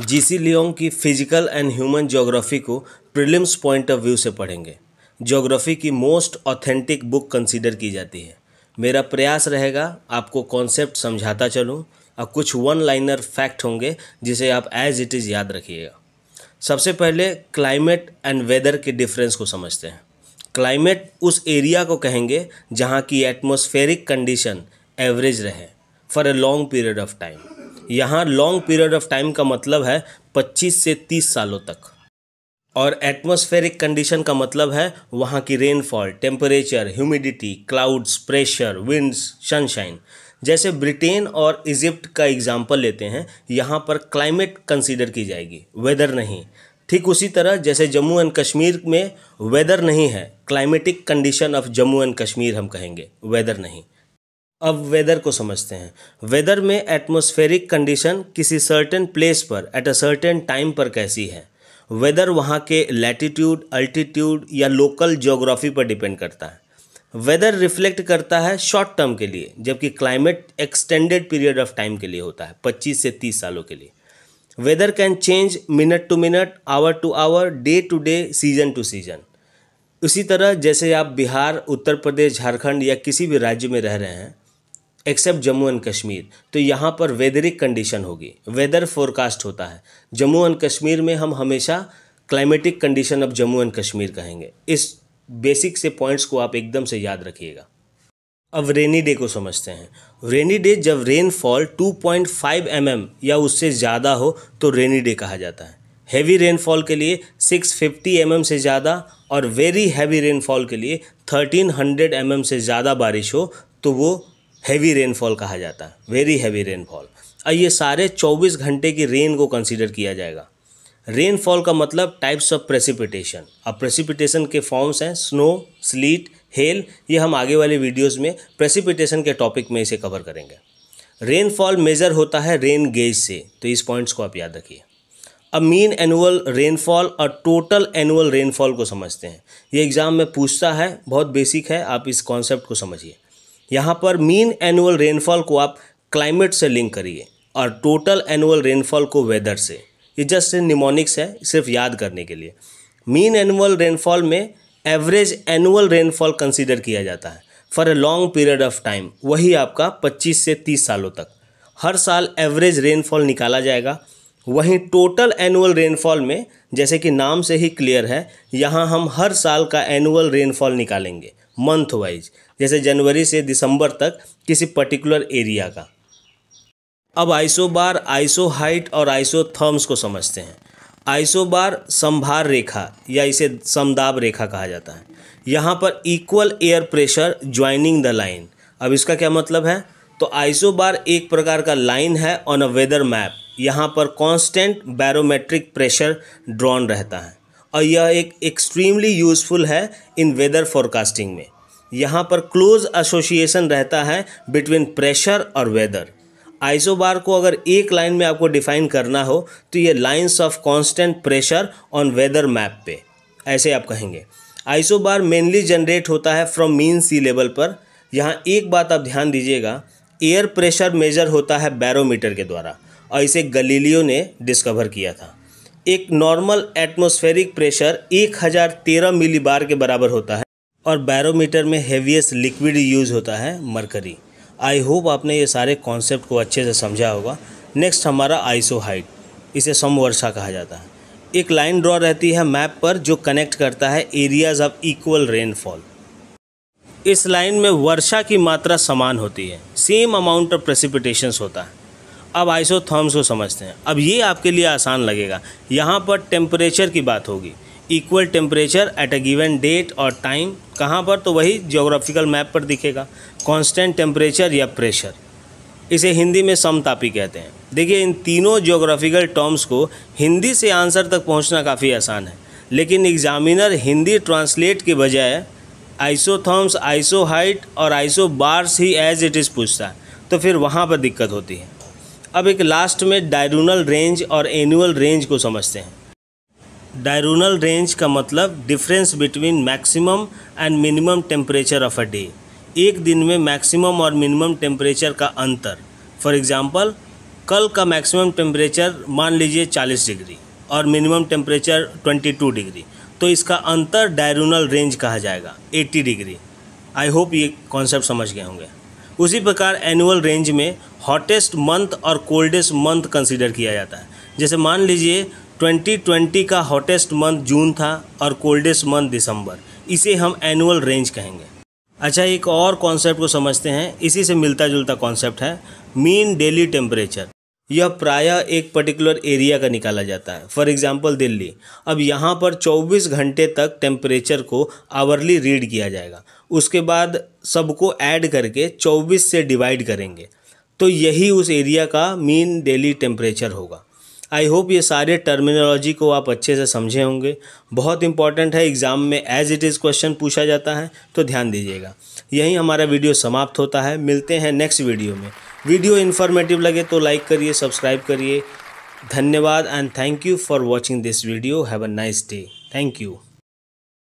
GC Leong की physical and human geography को prelims point of view से पढ़ेंगे ज्योग्राफी की मोस्ट ऑथेंटिक बुक कंसीडर की जाती है मेरा प्रयास रहेगा आपको कॉन्सेप्ट समझाता चलूँ और कुछ वन लाइनर फैक्ट होंगे जिसे आप एज इट इज़ याद रखिएगा सबसे पहले क्लाइमेट एंड वेदर के डिफरेंस को समझते हैं क्लाइमेट उस एरिया को कहेंगे जहाँ की एटमोस्फेरिक कंडीशन एवरेज रहे for a long period of time यहाँ लॉन्ग पीरियड ऑफ टाइम का मतलब है 25 से 30 सालों तक और एटमॉस्फेरिक कंडीशन का मतलब है वहाँ की rainfall temperature humidity clouds pressure winds sunshine जैसे ब्रिटेन और इजिप्ट का एग्जाम्पल लेते हैं यहाँ पर क्लाइमेट कंसीडर की जाएगी वेदर नहीं ठीक उसी तरह जैसे जम्मू एंड कश्मीर में वेदर नहीं है climatic condition of Jammu and Kashmir हम कहेंगे वेदर नहीं अब वेदर को समझते हैं वेदर में एटमोस्फेरिक कंडीशन किसी सर्टेन प्लेस पर एट अ सर्टेन टाइम पर कैसी है वेदर वहाँ के लैटिट्यूड अल्टीट्यूड या लोकल जोग्राफी पर डिपेंड करता है वेदर रिफ्लेक्ट करता है शॉर्ट टर्म के लिए जबकि climate extended period of time के लिए होता है 25 से 30 सालों के लिए weather can change minute to minute hour to hour day to day season to season उसी तरह जैसे आप बिहार उत्तर प्रदेश झारखंड या किसी भी राज्य में रह रहे हैं एक्सेप्ट जम्मू एंड कश्मीर तो यहाँ पर वेदरिक कंडीशन होगी वेदर फोरकास्ट होता है जम्मू एंड कश्मीर में हम हमेशा climatic condition of Jammu and Kashmir कहेंगे इस बेसिक से पॉइंट्स को आप एकदम से याद रखिएगा अब रेनी डे को समझते हैं रेनी डे जब रेनफॉल 2.5 पॉइंट mm या उससे ज़्यादा हो तो रेनी डे कहा जाता है हैवी रेनफॉल के लिए 650 फिफ्टी mm से ज़्यादा और वेरी हैवी रेनफॉल के लिए 1300 हंड्रेड mm से ज़्यादा बारिश हो तो वो हैवी रेनफॉल कहा जाता है वेरी हैवी रेनफॉल और ये सारे 24 घंटे की रेन को कंसिडर किया जाएगा रेनफॉल का मतलब टाइप्स ऑफ प्रेसिपिटेशन अब प्रेसिपिटेशन के फॉर्म्स हैं स्नो स्लीट हेल ये हम आगे वाले वीडियोस में प्रेसिपिटेशन के टॉपिक में इसे कवर करेंगे रेनफॉल मेज़र होता है रेन गेज से तो इस पॉइंट्स को आप याद रखिए अब मीन एनुअल रेनफॉल और टोटल एनुअल रेनफॉल को समझते हैं ये एग्ज़ाम में पूछता है बहुत बेसिक है आप इस कॉन्सेप्ट को समझिए यहाँ पर मीन एनुअल रेनफॉल को आप क्लाइमेट से लिंक करिए और टोटल एनुअल रेनफॉल को वेदर से ये जस्ट निमोनिक्स है सिर्फ याद करने के लिए मीन एनुअल रेनफॉल में एवरेज एनुअल रेनफॉल कंसीडर किया जाता है for a long period of time वही आपका 25 से 30 सालों तक हर साल एवरेज रेनफॉल निकाला जाएगा वहीं टोटल एनुअल रेनफॉल में जैसे कि नाम से ही क्लियर है यहाँ हम हर साल का एनुअल रेनफॉल निकालेंगे मंथ वाइज जैसे जनवरी से दिसंबर तक किसी पर्टिकुलर एरिया का अब आइसोबार आइसो हाइट और आइसो थर्म्स को समझते हैं आइसो बार संभार रेखा या इसे समदाब रेखा कहा जाता है यहाँ पर equal air pressure joining the line अब इसका क्या मतलब है तो आइसोबार एक प्रकार का लाइन है ऑन अ वेदर मैप यहाँ पर कांस्टेंट बैरोमेट्रिक प्रेशर ड्रॉन रहता है और यह एक एक्सट्रीमली यूज़फुल है इन वेदर फोरकास्टिंग में यहाँ पर क्लोज एसोसिएशन रहता है बिटवीन प्रेशर और वेदर आइसोबार को अगर एक लाइन में आपको डिफाइन करना हो तो ये lines of constant pressure on weather map पे ऐसे आप कहेंगे आइसोबार मेनली जनरेट होता है फ्रॉम मीन सी लेवल पर यहाँ एक बात आप ध्यान दीजिएगा एयर प्रेशर मेजर होता है बैरोमीटर के द्वारा और इसे गलीलियो ने डिस्कवर किया था एक नॉर्मल एटमोस्फेरिक प्रेशर 1013 मिलीबार के बराबर होता है और बैरोमीटर में हेवीएस्ट लिक्विड यूज होता है मरकरी आई होप आपने ये सारे कॉन्सेप्ट को अच्छे से समझा होगा नेक्स्ट हमारा आइसो हाइट इसे समवर्षा कहा जाता है एक लाइन ड्रॉ रहती है मैप पर जो कनेक्ट करता है एरियाज ऑफ इक्वल रेनफॉल इस लाइन में वर्षा की मात्रा समान होती है सेम अमाउंट ऑफ प्रेसिपिटेशंस होता है अब आइसोथर्म्स को समझते हैं अब ये आपके लिए आसान लगेगा यहाँ पर टेम्परेचर की बात होगी equal temperature at a given date और टाइम कहाँ पर तो वही जोग्राफिकल मैप पर दिखेगा कॉन्स्टेंट टेम्परेचर या प्रेशर इसे हिंदी में समतापी कहते हैं देखिए इन तीनों जोग्राफिकल टर्म्स को हिंदी से आंसर तक पहुँचना काफ़ी आसान है लेकिन एग्जामिनर हिंदी ट्रांसलेट के बजाय आइसोथर्म्स आइसो हाइट और आइसो बार्स ही एज इट इज़ पूछता है तो फिर वहाँ पर दिक्कत होती है अब एक लास्ट में डायरूनल रेंज और एनुअल रेंज को समझते हैं डायरूनल रेंज का मतलब difference between maximum and minimum temperature of a day एक दिन में मैक्सिमम और मिनिमम टेम्परेचर का अंतर फॉर एग्ज़ाम्पल कल का मैक्सिमम टेम्परेचर मान लीजिए 40 डिग्री और मिनिमम टेम्परेचर 22 डिग्री तो इसका अंतर डायरूनल रेंज कहा जाएगा 80 डिग्री आई होप ये कॉन्सेप्ट समझ गए होंगे उसी प्रकार एनुअल रेंज में हॉटेस्ट मंथ और कोल्डेस्ट मंथ कंसीडर किया जाता है जैसे मान लीजिए 2020 का हॉटेस्ट मंथ जून था और कोल्डेस्ट मंथ दिसंबर इसे हम एनुअल रेंज कहेंगे अच्छा एक और कॉन्सेप्ट को समझते हैं इसी से मिलता जुलता कॉन्सेप्ट है मीन डेली टेम्परेचर यह प्रायः एक पर्टिकुलर एरिया का निकाला जाता है फॉर एग्जाम्पल दिल्ली अब यहाँ पर 24 घंटे तक टेम्परेचर को आवरली रीड किया जाएगा उसके बाद सबको ऐड करके 24 से डिवाइड करेंगे तो यही उस एरिया का मीन डेली टेम्परेचर होगा आई होप ये सारे टर्मिनोलॉजी को आप अच्छे से समझे होंगे बहुत इंपॉर्टेंट है एग्ज़ाम में एज इट इज़ क्वेश्चन पूछा जाता है तो ध्यान दीजिएगा यही हमारा वीडियो समाप्त होता है मिलते हैं नेक्स्ट वीडियो में वीडियो इन्फॉर्मेटिव लगे तो लाइक करिए सब्सक्राइब करिए धन्यवाद and thank you for watching this video have a nice day thank you